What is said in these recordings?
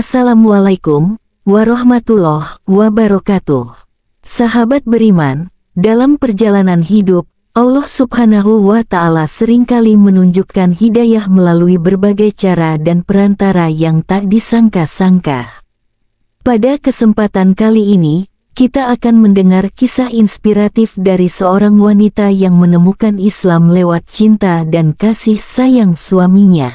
Assalamualaikum warahmatullahi wabarakatuh. Sahabat beriman, dalam perjalanan hidup, Allah subhanahu wa ta'ala seringkali menunjukkan hidayah melalui berbagai cara dan perantara yang tak disangka-sangka. Pada kesempatan kali ini, kita akan mendengar kisah inspiratif dari seorang wanita yang menemukan Islam lewat cinta dan kasih sayang suaminya.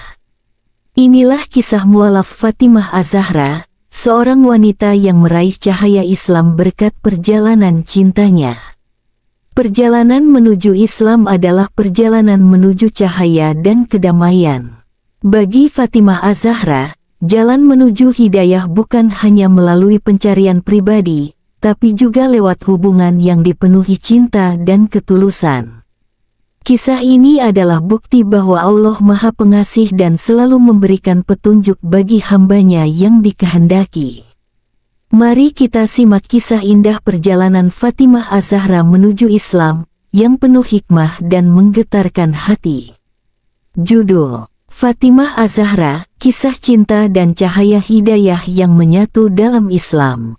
Inilah kisah mualaf Fatimah Azahra, seorang wanita yang meraih cahaya Islam berkat perjalanan cintanya. Perjalanan menuju Islam adalah perjalanan menuju cahaya dan kedamaian. Bagi Fatimah Azahra, jalan menuju hidayah bukan hanya melalui pencarian pribadi, tapi juga lewat hubungan yang dipenuhi cinta dan ketulusan. Kisah ini adalah bukti bahwa Allah Maha Pengasih dan selalu memberikan petunjuk bagi hambanya yang dikehendaki. Mari kita simak kisah indah perjalanan Fatimah Az-Zahra menuju Islam, yang penuh hikmah dan menggetarkan hati. Judul Fatimah Az-Zahra, Kisah Cinta dan Cahaya Hidayah yang Menyatu dalam Islam.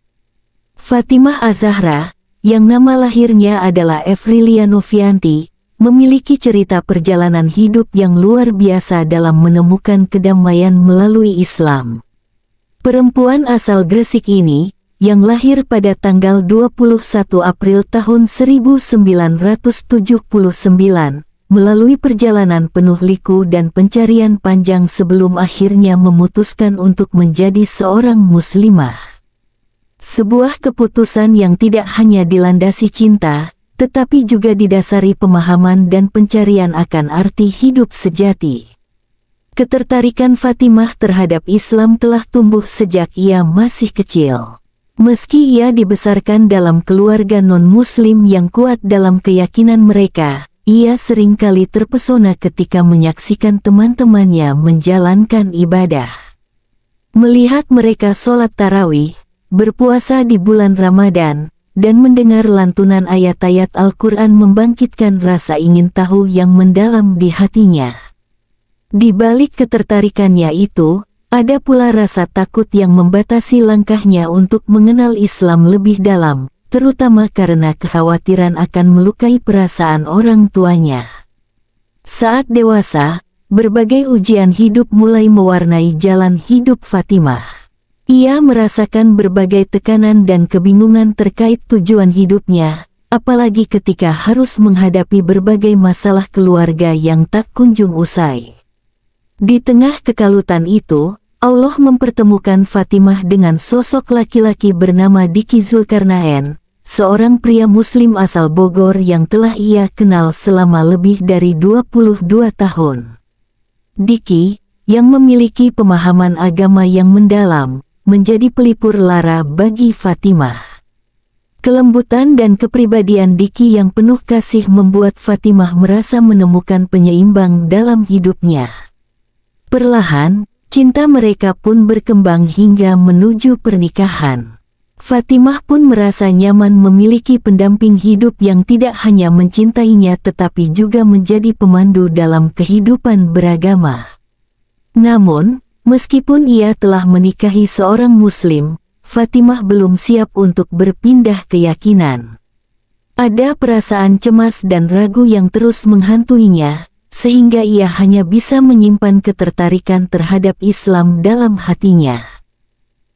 Fatimah Az-Zahra, yang nama lahirnya adalah Efrilia Novianti, memiliki cerita perjalanan hidup yang luar biasa dalam menemukan kedamaian melalui Islam. Perempuan asal Gresik ini, yang lahir pada tanggal 21 April tahun 1979, melalui perjalanan penuh liku dan pencarian panjang sebelum akhirnya memutuskan untuk menjadi seorang muslimah. Sebuah keputusan yang tidak hanya dilandasi cinta, tetapi juga didasari pemahaman dan pencarian akan arti hidup sejati. Ketertarikan Fatimah terhadap Islam telah tumbuh sejak ia masih kecil. Meski ia dibesarkan dalam keluarga non-muslim yang kuat dalam keyakinan mereka, ia seringkali terpesona ketika menyaksikan teman-temannya menjalankan ibadah. Melihat mereka sholat tarawih, berpuasa di bulan Ramadan, dan mendengar lantunan ayat-ayat Al-Quran membangkitkan rasa ingin tahu yang mendalam di hatinya. Di balik ketertarikannya itu, ada pula rasa takut yang membatasi langkahnya untuk mengenal Islam lebih dalam, terutama karena kekhawatiran akan melukai perasaan orang tuanya. Saat dewasa, berbagai ujian hidup mulai mewarnai jalan hidup Fatimah. Ia merasakan berbagai tekanan dan kebingungan terkait tujuan hidupnya, apalagi ketika harus menghadapi berbagai masalah keluarga yang tak kunjung usai. Di tengah kekalutan itu, Allah mempertemukan Fatimah dengan sosok laki-laki bernama Diki Zulkarnain, seorang pria muslim asal Bogor yang telah ia kenal selama lebih dari 22 tahun. Diki, yang memiliki pemahaman agama yang mendalam, menjadi pelipur lara bagi Fatimah. Kelembutan dan kepribadian Diki yang penuh kasih membuat Fatimah merasa menemukan penyeimbang dalam hidupnya. Perlahan, cinta mereka pun berkembang hingga menuju pernikahan. Fatimah pun merasa nyaman memiliki pendamping hidup yang tidak hanya mencintainya tetapi juga menjadi pemandu dalam kehidupan beragama. Namun, Meskipun ia telah menikahi seorang Muslim, Fatimah belum siap untuk berpindah keyakinan. Ada perasaan cemas dan ragu yang terus menghantuinya, sehingga ia hanya bisa menyimpan ketertarikan terhadap Islam dalam hatinya.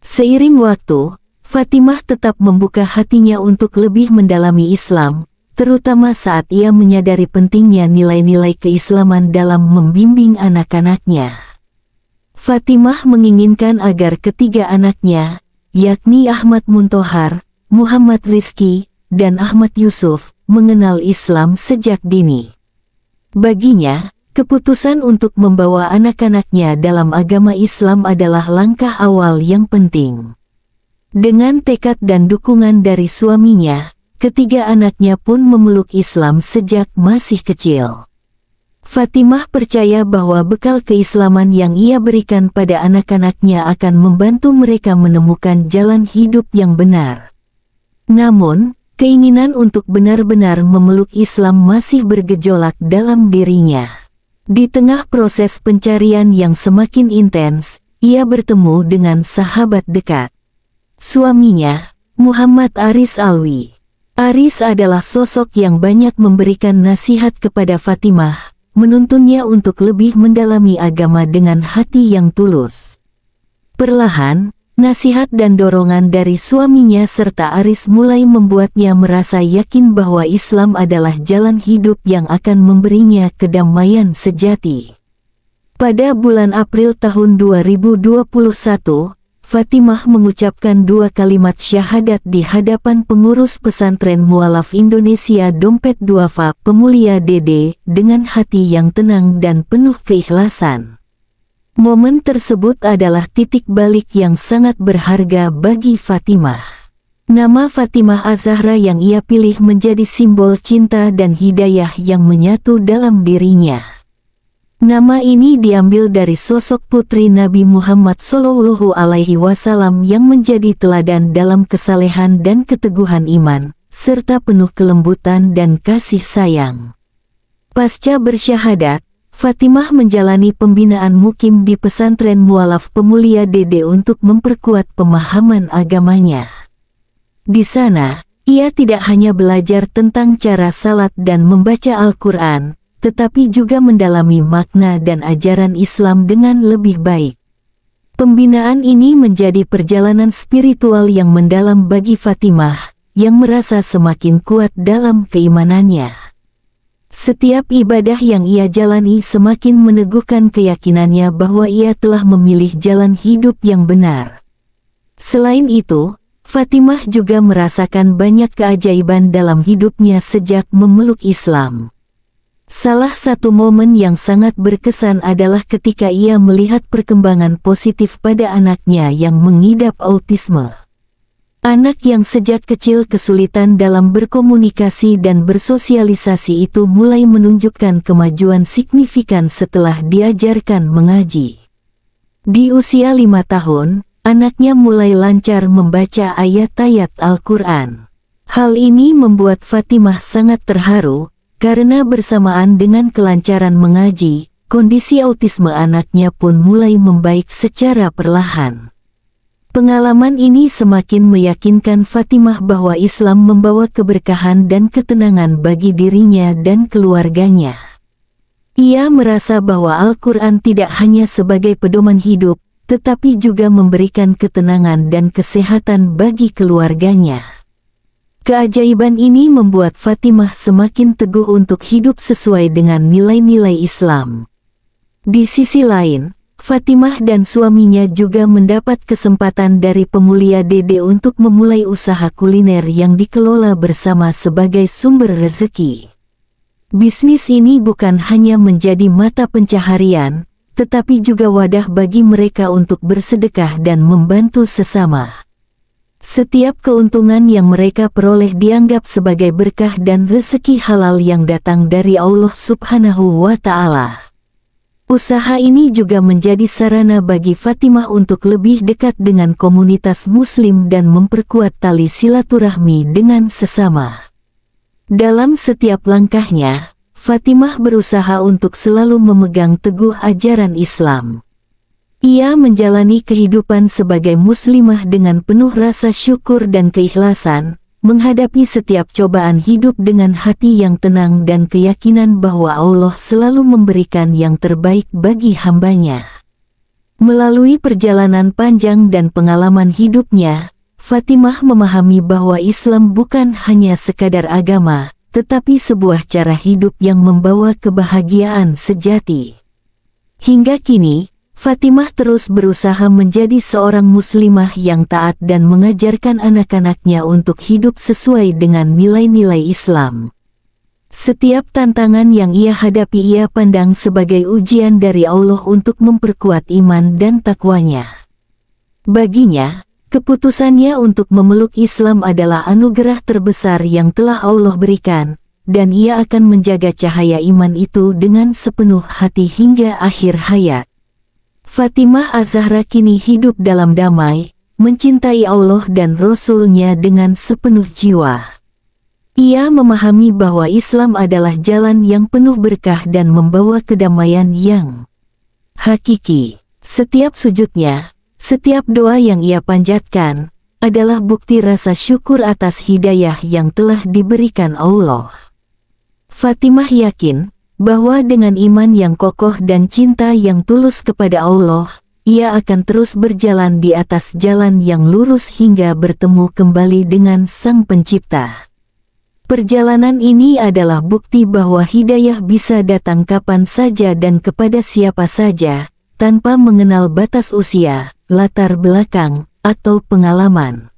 Seiring waktu, Fatimah tetap membuka hatinya untuk lebih mendalami Islam, terutama saat ia menyadari pentingnya nilai-nilai keislaman dalam membimbing anak-anaknya. Fatimah menginginkan agar ketiga anaknya, yakni Ahmad Muntohar, Muhammad Rizki, dan Ahmad Yusuf, mengenal Islam sejak dini. Baginya, keputusan untuk membawa anak-anaknya dalam agama Islam adalah langkah awal yang penting. Dengan tekad dan dukungan dari suaminya, ketiga anaknya pun memeluk Islam sejak masih kecil. Fatimah percaya bahwa bekal keislaman yang ia berikan pada anak-anaknya akan membantu mereka menemukan jalan hidup yang benar. Namun, keinginan untuk benar-benar memeluk Islam masih bergejolak dalam dirinya. Di tengah proses pencarian yang semakin intens, ia bertemu dengan sahabat dekat. Suaminya, Muhammad Aris Alwi. Aris adalah sosok yang banyak memberikan nasihat kepada Fatimah menuntunnya untuk lebih mendalami agama dengan hati yang tulus. Perlahan, Nasihat dan dorongan dari suaminya serta Aris mulai membuatnya merasa yakin bahwa Islam adalah jalan hidup yang akan memberinya kedamaian sejati. Pada bulan April tahun 2021, Fatimah mengucapkan dua kalimat syahadat di hadapan pengurus pesantren Mualaf Indonesia Dompet Duafa Pemulia Dede dengan hati yang tenang dan penuh keikhlasan. Momen tersebut adalah titik balik yang sangat berharga bagi Fatimah. Nama Fatimah Azahra yang ia pilih menjadi simbol cinta dan hidayah yang menyatu dalam dirinya. Nama ini diambil dari sosok putri Nabi Muhammad Shallallahu Alaihi Wasallam yang menjadi teladan dalam kesalehan dan keteguhan iman, serta penuh kelembutan dan kasih sayang. Pasca bersyahadat, Fatimah menjalani pembinaan mukim di pesantren mualaf pemulia Dede untuk memperkuat pemahaman agamanya. Di sana, ia tidak hanya belajar tentang cara salat dan membaca Al-Quran, tetapi juga mendalami makna dan ajaran Islam dengan lebih baik. Pembinaan ini menjadi perjalanan spiritual yang mendalam bagi Fatimah, yang merasa semakin kuat dalam keimanannya. Setiap ibadah yang ia jalani semakin meneguhkan keyakinannya bahwa ia telah memilih jalan hidup yang benar. Selain itu, Fatimah juga merasakan banyak keajaiban dalam hidupnya sejak memeluk Islam. Salah satu momen yang sangat berkesan adalah ketika ia melihat perkembangan positif pada anaknya yang mengidap autisme. Anak yang sejak kecil kesulitan dalam berkomunikasi dan bersosialisasi itu mulai menunjukkan kemajuan signifikan setelah diajarkan mengaji. Di usia lima tahun, anaknya mulai lancar membaca ayat-ayat Al-Quran. Hal ini membuat Fatimah sangat terharu, karena bersamaan dengan kelancaran mengaji, kondisi autisme anaknya pun mulai membaik secara perlahan. Pengalaman ini semakin meyakinkan Fatimah bahwa Islam membawa keberkahan dan ketenangan bagi dirinya dan keluarganya. Ia merasa bahwa Al-Quran tidak hanya sebagai pedoman hidup, tetapi juga memberikan ketenangan dan kesehatan bagi keluarganya. Keajaiban ini membuat Fatimah semakin teguh untuk hidup sesuai dengan nilai-nilai Islam. Di sisi lain, Fatimah dan suaminya juga mendapat kesempatan dari pemulia Dede untuk memulai usaha kuliner yang dikelola bersama sebagai sumber rezeki. Bisnis ini bukan hanya menjadi mata pencaharian, tetapi juga wadah bagi mereka untuk bersedekah dan membantu sesama. Setiap keuntungan yang mereka peroleh dianggap sebagai berkah dan rezeki halal yang datang dari Allah Subhanahu wa Ta'ala. Usaha ini juga menjadi sarana bagi Fatimah untuk lebih dekat dengan komunitas Muslim dan memperkuat tali silaturahmi dengan sesama. Dalam setiap langkahnya, Fatimah berusaha untuk selalu memegang teguh ajaran Islam. Ia menjalani kehidupan sebagai muslimah dengan penuh rasa syukur dan keikhlasan, menghadapi setiap cobaan hidup dengan hati yang tenang dan keyakinan bahwa Allah selalu memberikan yang terbaik bagi hambanya. Melalui perjalanan panjang dan pengalaman hidupnya, Fatimah memahami bahwa Islam bukan hanya sekadar agama, tetapi sebuah cara hidup yang membawa kebahagiaan sejati. Hingga kini, Fatimah terus berusaha menjadi seorang muslimah yang taat dan mengajarkan anak-anaknya untuk hidup sesuai dengan nilai-nilai Islam. Setiap tantangan yang ia hadapi ia pandang sebagai ujian dari Allah untuk memperkuat iman dan takwanya. Baginya, keputusannya untuk memeluk Islam adalah anugerah terbesar yang telah Allah berikan, dan ia akan menjaga cahaya iman itu dengan sepenuh hati hingga akhir hayat. Fatimah Az-Zahra kini hidup dalam damai, mencintai Allah dan Rasul-Nya dengan sepenuh jiwa. Ia memahami bahwa Islam adalah jalan yang penuh berkah dan membawa kedamaian yang hakiki. Setiap sujudnya, setiap doa yang ia panjatkan, adalah bukti rasa syukur atas hidayah yang telah diberikan Allah. Fatimah yakin, bahwa dengan iman yang kokoh dan cinta yang tulus kepada Allah, ia akan terus berjalan di atas jalan yang lurus hingga bertemu kembali dengan Sang Pencipta. Perjalanan ini adalah bukti bahwa hidayah bisa datang kapan saja dan kepada siapa saja, tanpa mengenal batas usia, latar belakang, atau pengalaman.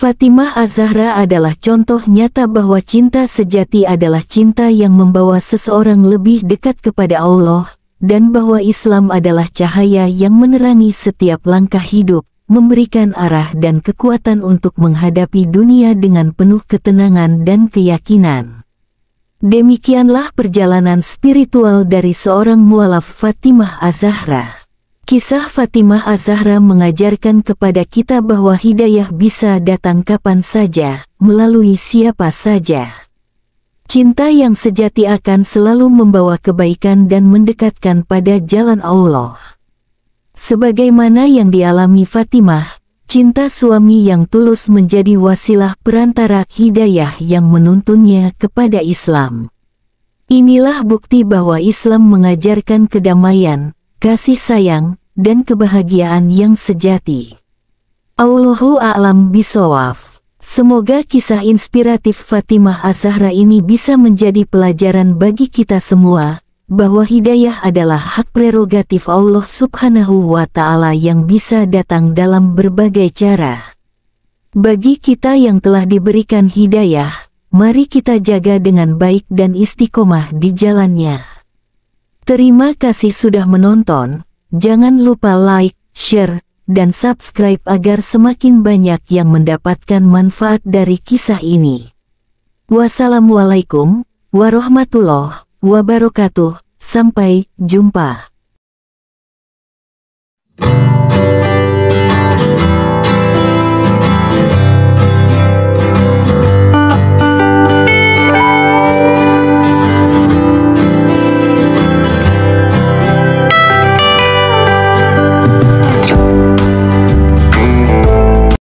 Fatimah Az-Zahra adalah contoh nyata bahwa cinta sejati adalah cinta yang membawa seseorang lebih dekat kepada Allah, dan bahwa Islam adalah cahaya yang menerangi setiap langkah hidup, memberikan arah dan kekuatan untuk menghadapi dunia dengan penuh ketenangan dan keyakinan. Demikianlah perjalanan spiritual dari seorang mualaf Fatimah Az-Zahra. Kisah Fatimah Az-Zahra mengajarkan kepada kita bahwa hidayah bisa datang kapan saja, melalui siapa saja. Cinta yang sejati akan selalu membawa kebaikan dan mendekatkan pada jalan Allah. Sebagaimana yang dialami Fatimah, cinta suami yang tulus menjadi wasilah perantara hidayah yang menuntunnya kepada Islam. Inilah bukti bahwa Islam mengajarkan kedamaian, kasih sayang, dan kebahagiaan yang sejati. Allahu a'lam bisawaf. Semoga kisah inspiratif Fatimah Azahra ini bisa menjadi pelajaran bagi kita semua bahwa hidayah adalah hak prerogatif Allah Subhanahu wa taala yang bisa datang dalam berbagai cara. Bagi kita yang telah diberikan hidayah, mari kita jaga dengan baik dan istiqomah di jalannya. Terima kasih sudah menonton. Jangan lupa like, share, dan subscribe agar semakin banyak yang mendapatkan manfaat dari kisah ini. Wassalamualaikum warahmatullahi wabarakatuh. Sampai jumpa.